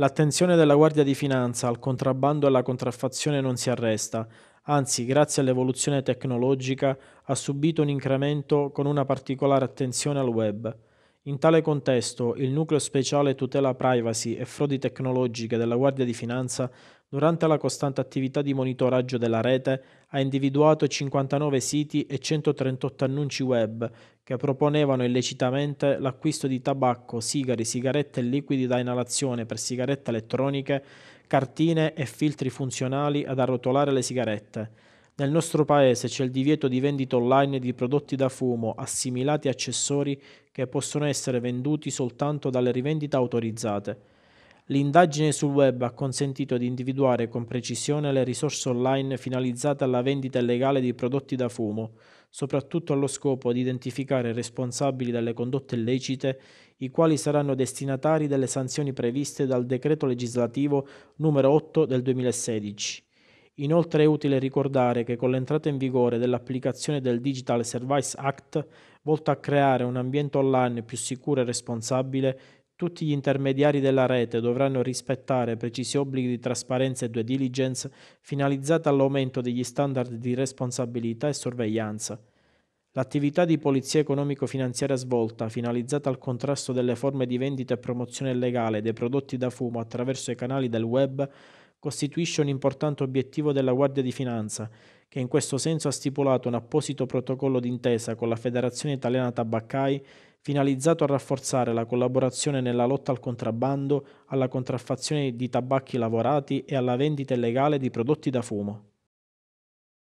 L'attenzione della Guardia di Finanza al contrabbando e alla contraffazione non si arresta, anzi, grazie all'evoluzione tecnologica, ha subito un incremento con una particolare attenzione al web. In tale contesto, il Nucleo Speciale Tutela Privacy e Frodi Tecnologiche della Guardia di Finanza, durante la costante attività di monitoraggio della rete, ha individuato 59 siti e 138 annunci web che proponevano illecitamente l'acquisto di tabacco, sigari, sigarette e liquidi da inalazione per sigarette elettroniche, cartine e filtri funzionali ad arrotolare le sigarette. Nel nostro paese c'è il divieto di vendita online di prodotti da fumo assimilati a accessori che possono essere venduti soltanto dalle rivendite autorizzate. L'indagine sul web ha consentito di individuare con precisione le risorse online finalizzate alla vendita illegale di prodotti da fumo, soprattutto allo scopo di identificare i responsabili delle condotte illecite, i quali saranno destinatari delle sanzioni previste dal decreto legislativo n. 8 del 2016. Inoltre è utile ricordare che con l'entrata in vigore dell'applicazione del Digital Service Act, volta a creare un ambiente online più sicuro e responsabile, tutti gli intermediari della rete dovranno rispettare precisi obblighi di trasparenza e due diligence finalizzata all'aumento degli standard di responsabilità e sorveglianza. L'attività di polizia economico-finanziaria svolta, finalizzata al contrasto delle forme di vendita e promozione illegale dei prodotti da fumo attraverso i canali del web, costituisce un importante obiettivo della Guardia di Finanza, che in questo senso ha stipulato un apposito protocollo d'intesa con la Federazione Italiana Tabaccai finalizzato a rafforzare la collaborazione nella lotta al contrabbando, alla contraffazione di tabacchi lavorati e alla vendita illegale di prodotti da fumo.